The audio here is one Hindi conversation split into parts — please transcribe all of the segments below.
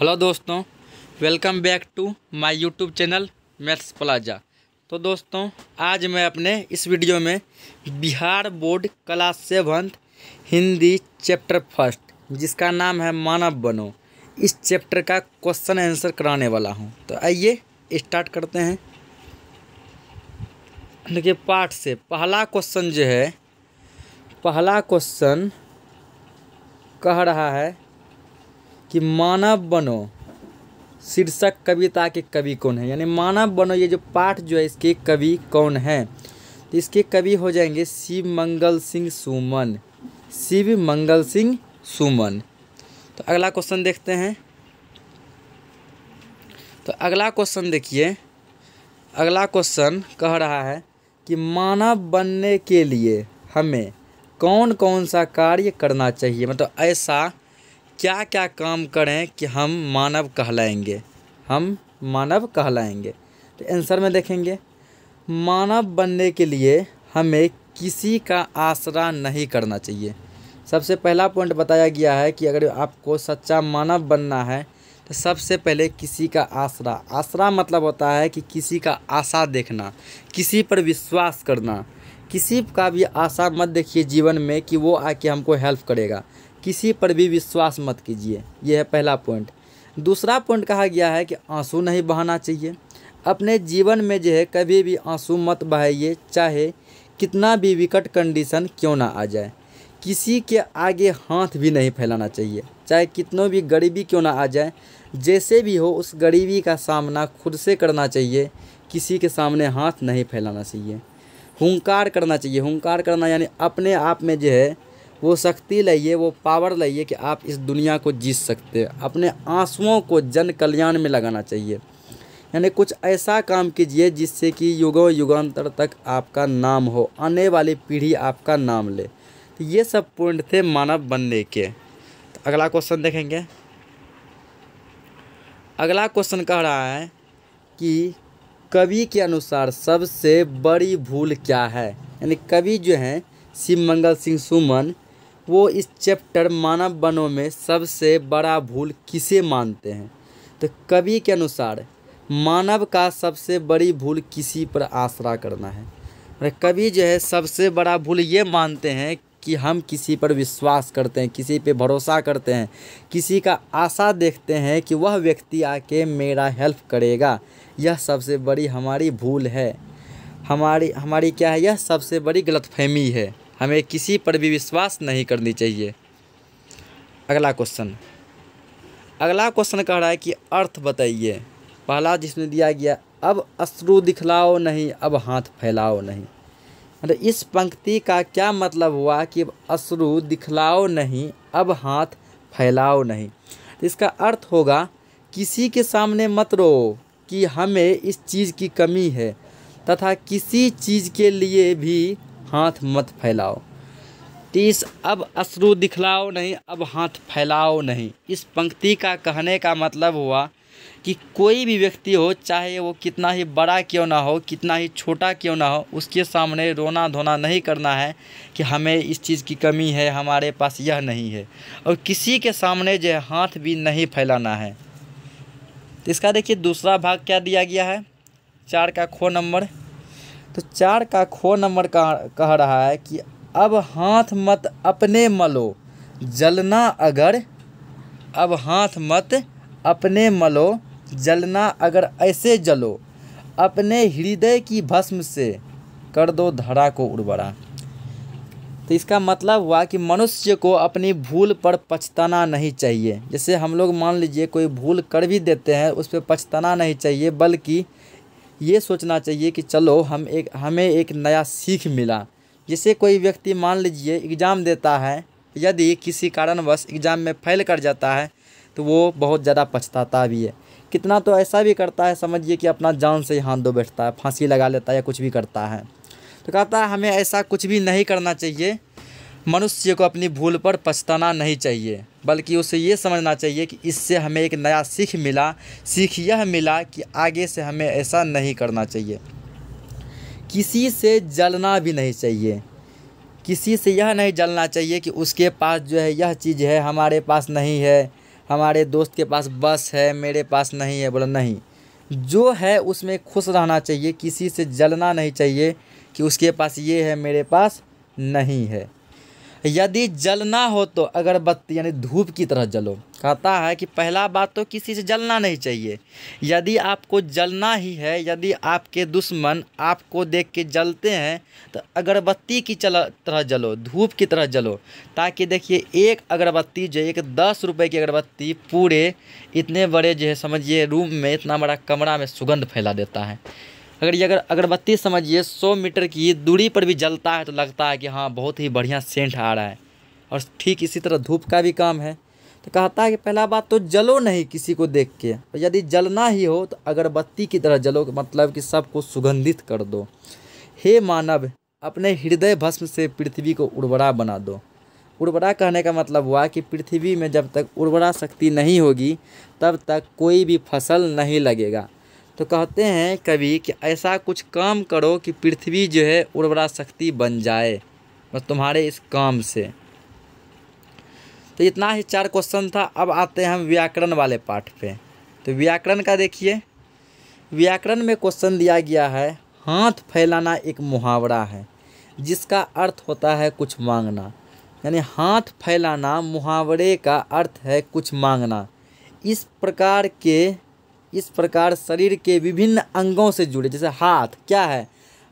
हेलो दोस्तों welcome back to my YouTube channel maths plaza तो दोस्तों आज मैं अपने इस वीडियो में Bihar board class seventh Hindi chapter first जिसका नाम है मानव बनो इस चैप्टर का क्वेश्चन आंसर कराने वाला हूं तो आइए स्टार्ट करते हैं देखिए पाठ से पहला क्वेश्चन जो है पहला क्वेश्चन कह रहा है कि मानव बनो शीर्षक कविता के कवि कौन है यानी मानव बनो ये जो पाठ जो है इसके कवि कौन है तो इसके कवि हो जाएंगे शिव मंगल सिंह सुमन शिव मंगल सिंह सुमन तो अगला क्वेश्चन देखते हैं तो अगला क्वेश्चन देखिए अगला क्वेश्चन कह रहा है कि मानव बनने के लिए हमें कौन कौन सा कार्य करना चाहिए मतलब ऐसा क्या क्या काम करें कि हम मानव कहलाएंगे हम मानव कहलाएंगे तो आंसर में देखेंगे मानव बनने के लिए हमें किसी का आसरा नहीं करना चाहिए सबसे पहला पॉइंट बताया गया है कि अगर आपको सच्चा मानव बनना है तो सबसे पहले किसी का आसरा आसरा मतलब होता है कि किसी का आशा देखना किसी पर विश्वास करना किसी का भी आशा मत देखिए जीवन में कि वो आके हमको हेल्प करेगा किसी पर भी विश्वास मत कीजिए यह है पहला पॉइंट दूसरा पॉइंट कहा गया है कि आंसू नहीं बहाना चाहिए अपने जीवन में जो है कभी भी आंसू मत बहाइए चाहे कितना भी विकट कंडीशन क्यों ना आ जाए किसी के आगे हाथ भी नहीं फैलाना चाहिए चाहे कितनों भी गरीबी क्यों ना आ जाए जैसे भी हो उस गरीबी का सामना खुद से करना चाहिए किसी के सामने हाथ नहीं फैलाना चाहिए हुंकार करना चाहिए हुंकार करना यानी अपने आप में जो है वो शक्ति लाइए वो पावर लाइए कि आप इस दुनिया को जीत सकते हैं अपने आंसुओं को जन कल्याण में लगाना चाहिए यानी कुछ ऐसा काम कीजिए जिससे कि युगों युगांतर तक आपका नाम हो आने वाली पीढ़ी आपका नाम ले तो ये सब पॉइंट थे मानव बनने के तो अगला क्वेश्चन देखेंगे अगला क्वेश्चन कह रहा है कि कवि के अनुसार सबसे बड़ी भूल क्या है यानी कवि जो हैं शिव मंगल सिंह सुमन वो इस चैप्टर मानव बनों में सबसे बड़ा भूल किसे मानते हैं तो कवि के अनुसार मानव का सबसे बड़ी भूल किसी पर आसरा करना है अरे कवि जो है सबसे बड़ा भूल ये मानते हैं कि हम किसी पर विश्वास करते हैं किसी पे भरोसा करते हैं किसी का आशा देखते हैं कि वह व्यक्ति आके मेरा हेल्प करेगा यह सबसे बड़ी हमारी भूल है हमारी हमारी क्या है यह सबसे बड़ी गलतफहमी है हमें किसी पर भी विश्वास नहीं करनी चाहिए अगला क्वेश्चन अगला क्वेश्चन कह रहा है कि अर्थ बताइए पहला जिसमें दिया गया अब अश्रु दिखलाओ नहीं अब हाथ फैलाओ नहीं मतलब इस पंक्ति का क्या मतलब हुआ कि अब अश्रु दिखलाओ नहीं अब हाथ फैलाओ नहीं तो इसका अर्थ होगा किसी के सामने मत रो कि हमें इस चीज़ की कमी है तथा किसी चीज़ के लिए भी हाथ मत फैलाओ तीस अब अश्रु दिखलाओ नहीं अब हाथ फैलाओ नहीं इस पंक्ति का कहने का मतलब हुआ कि कोई भी व्यक्ति हो चाहे वो कितना ही बड़ा क्यों ना हो कितना ही छोटा क्यों ना हो उसके सामने रोना धोना नहीं करना है कि हमें इस चीज़ की कमी है हमारे पास यह नहीं है और किसी के सामने जो हाथ भी नहीं फैलाना है तो इसका देखिए दूसरा भाग क्या दिया गया है चार का खो नंबर तो चार का खो नंबर कह कह रहा है कि अब हाथ मत अपने मलो जलना अगर अब हाथ मत अपने मलो जलना अगर ऐसे जलो अपने हृदय की भस्म से कर दो धरा को उर्वरा तो इसका मतलब हुआ कि मनुष्य को अपनी भूल पर पछताना नहीं चाहिए जैसे हम लोग मान लीजिए कोई भूल कर भी देते हैं उस पर पछताना नहीं चाहिए बल्कि ये सोचना चाहिए कि चलो हम एक हमें एक नया सीख मिला जिसे कोई व्यक्ति मान लीजिए एग्ज़ाम देता है यदि किसी कारणवश एग्ज़ाम में फेल कर जाता है तो वो बहुत ज़्यादा पछताता भी है कितना तो ऐसा भी करता है समझिए कि अपना जान से हाथ दो बैठता है फांसी लगा लेता है या कुछ भी करता है तो कहता है हमें ऐसा कुछ भी नहीं करना चाहिए मनुष्य को अपनी भूल पर पछताना नहीं चाहिए बल्कि उसे ये समझना चाहिए कि इससे हमें एक नया सीख मिला सीख यह मिला कि आगे से हमें ऐसा नहीं करना चाहिए किसी से जलना भी नहीं चाहिए किसी से यह नहीं जलना चाहिए कि उसके पास जो है यह चीज़ है हमारे पास नहीं है हमारे दोस्त के पास बस है मेरे पास नहीं है बोला नहीं जो है उसमें खुश रहना चाहिए किसी से जलना नहीं चाहिए कि उसके पास ये है मेरे पास नहीं है यदि जलना हो तो अगरबत्ती यानी धूप की तरह जलो कहता है कि पहला बात तो किसी से जलना नहीं चाहिए यदि आपको जलना ही है यदि आपके दुश्मन आपको देख के जलते हैं तो अगरबत्ती की चल तरह जलो धूप की तरह जलो ताकि देखिए एक अगरबत्ती जो एक दस रुपये की अगरबत्ती पूरे इतने बड़े जो है समझिए रूम में इतना बड़ा कमरा में सुगंध फैला देता है अगर ये अगर अगरबत्ती समझिए सौ मीटर की दूरी पर भी जलता है तो लगता है कि हाँ बहुत ही बढ़िया सेंट आ रहा है और ठीक इसी तरह धूप का भी काम है तो कहता है कि पहला बात तो जलो नहीं किसी को देख के यदि जलना ही हो तो अगरबत्ती की तरह जलो मतलब कि सबको सुगंधित कर दो हे मानव अपने हृदय भस्म से पृथ्वी को उर्वरा बना दो उर्वरा कहने का मतलब हुआ कि पृथ्वी में जब तक उर्वरा शक्ति नहीं होगी तब तक कोई भी फसल नहीं लगेगा तो कहते हैं कवि कि ऐसा कुछ काम करो कि पृथ्वी जो है उर्वरा शक्ति बन जाए बस तुम्हारे इस काम से तो इतना ही चार क्वेश्चन था अब आते हैं हम व्याकरण वाले पाठ पे तो व्याकरण का देखिए व्याकरण में क्वेश्चन दिया गया है हाथ फैलाना एक मुहावरा है जिसका अर्थ होता है कुछ मांगना यानी हाथ फैलाना मुहावरे का अर्थ है कुछ मांगना इस प्रकार के इस प्रकार शरीर के विभिन्न अंगों से जुड़े जैसे हाथ क्या है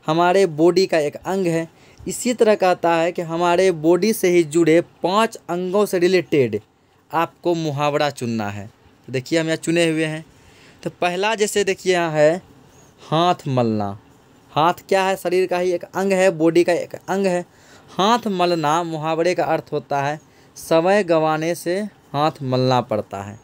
हमारे बॉडी का एक अंग है इसी तरह कहता है कि हमारे बॉडी से ही जुड़े पांच अंगों से रिलेटेड आपको मुहावरा चुनना है तो देखिए हम यहाँ चुने हुए हैं तो पहला जैसे देखिए यहाँ है हाथ मलना हाथ क्या है शरीर का ही एक अंग है बॉडी का एक अंग है हाथ मलना मुहावरे का अर्थ होता है समय गंवाने से हाथ मलना पड़ता है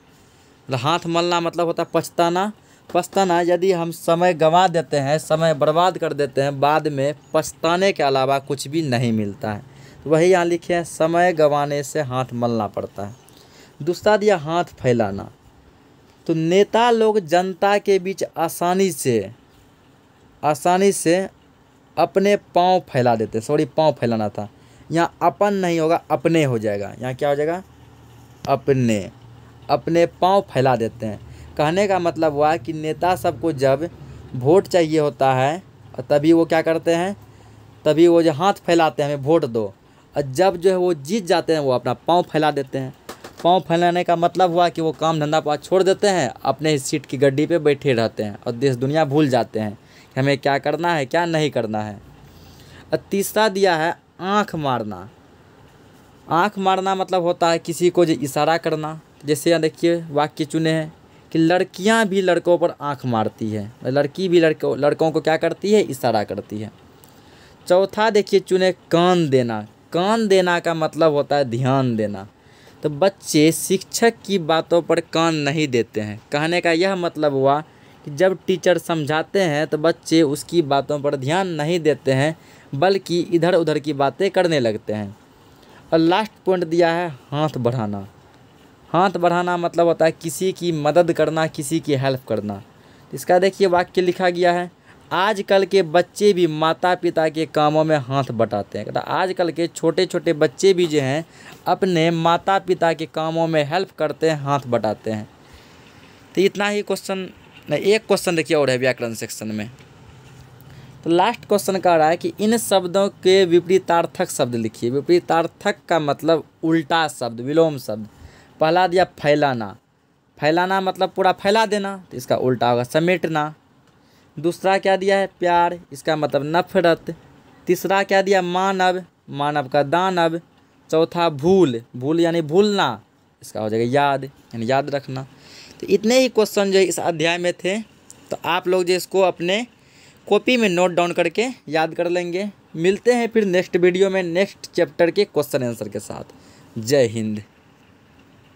मतलब हाथ मलना मतलब होता है पछताना पछताना यदि हम समय गंवा देते हैं समय बर्बाद कर देते हैं बाद में पछताने के अलावा कुछ भी नहीं मिलता है वही यहाँ लिखे हैं समय गंवाने से हाथ मलना पड़ता है दूसरा दिया हाथ फैलाना तो नेता लोग जनता के बीच आसानी से आसानी से अपने पाँव फैला देते सॉरी पाँव फैलाना था यहाँ अपन नहीं होगा अपने हो जाएगा यहाँ क्या हो जाएगा अपने अपने पांव फैला देते हैं कहने का मतलब हुआ कि नेता सबको जब वोट चाहिए होता है और तभी वो क्या करते हैं तभी वो जो हाथ फैलाते हैं हमें वोट दो और जब जो है वो जीत जाते हैं वो अपना पाँव फैला देते हैं पाँव फैलाने का मतलब हुआ कि वो काम धंधा पा छोड़ देते हैं अपने ही सीट की गड्डी पे बैठे रहते हैं और देश दुनिया भूल जाते हैं कि हमें क्या करना है क्या नहीं करना है और तीसरा दिया है आँख मारना आँख मारना मतलब होता है किसी को जो इशारा करना जैसे यहाँ देखिए वाक्य चुने हैं कि लड़कियाँ भी लड़कों पर आँख मारती है लड़की भी लड़कों लड़कों को क्या करती है इशारा करती है चौथा देखिए चुने कान देना कान देना का मतलब होता है ध्यान देना तो बच्चे शिक्षक की बातों पर कान नहीं देते हैं कहने का यह मतलब हुआ कि जब टीचर समझाते हैं तो बच्चे उसकी बातों पर ध्यान नहीं देते हैं बल्कि इधर उधर की बातें करने लगते हैं और लास्ट पॉइंट दिया है हाथ बढ़ाना हाथ बढ़ाना मतलब होता है किसी की मदद करना किसी की हेल्प करना इसका देखिए वाक्य लिखा गया है आजकल के बच्चे भी माता पिता के कामों में हाथ बटाते हैं कहता आजकल के छोटे छोटे बच्चे भी जो हैं अपने माता पिता के कामों में हेल्प करते हैं हाथ बटाते हैं तो इतना ही क्वेश्चन नहीं एक क्वेश्चन देखिए और है व्याकरण सेक्शन में तो लास्ट क्वेश्चन कह रहा है कि इन शब्दों के विपरीतार्थक शब्द लिखिए विपरीतार्थक का मतलब उल्टा शब्द विलोम शब्द पहला दिया फैलाना फैलाना मतलब पूरा फैला देना तो इसका उल्टा होगा समेटना दूसरा क्या दिया है प्यार इसका मतलब नफरत तीसरा क्या दिया मानव मानव का दानव चौथा भूल भूल यानी भूलना इसका हो जाएगा याद यानी याद रखना तो इतने ही क्वेश्चन जो इस अध्याय में थे तो आप लोग जो इसको अपने कॉपी में नोट डाउन करके याद कर लेंगे मिलते हैं फिर नेक्स्ट वीडियो में नेक्स्ट चैप्टर के क्वेश्चन आंसर के साथ जय हिंद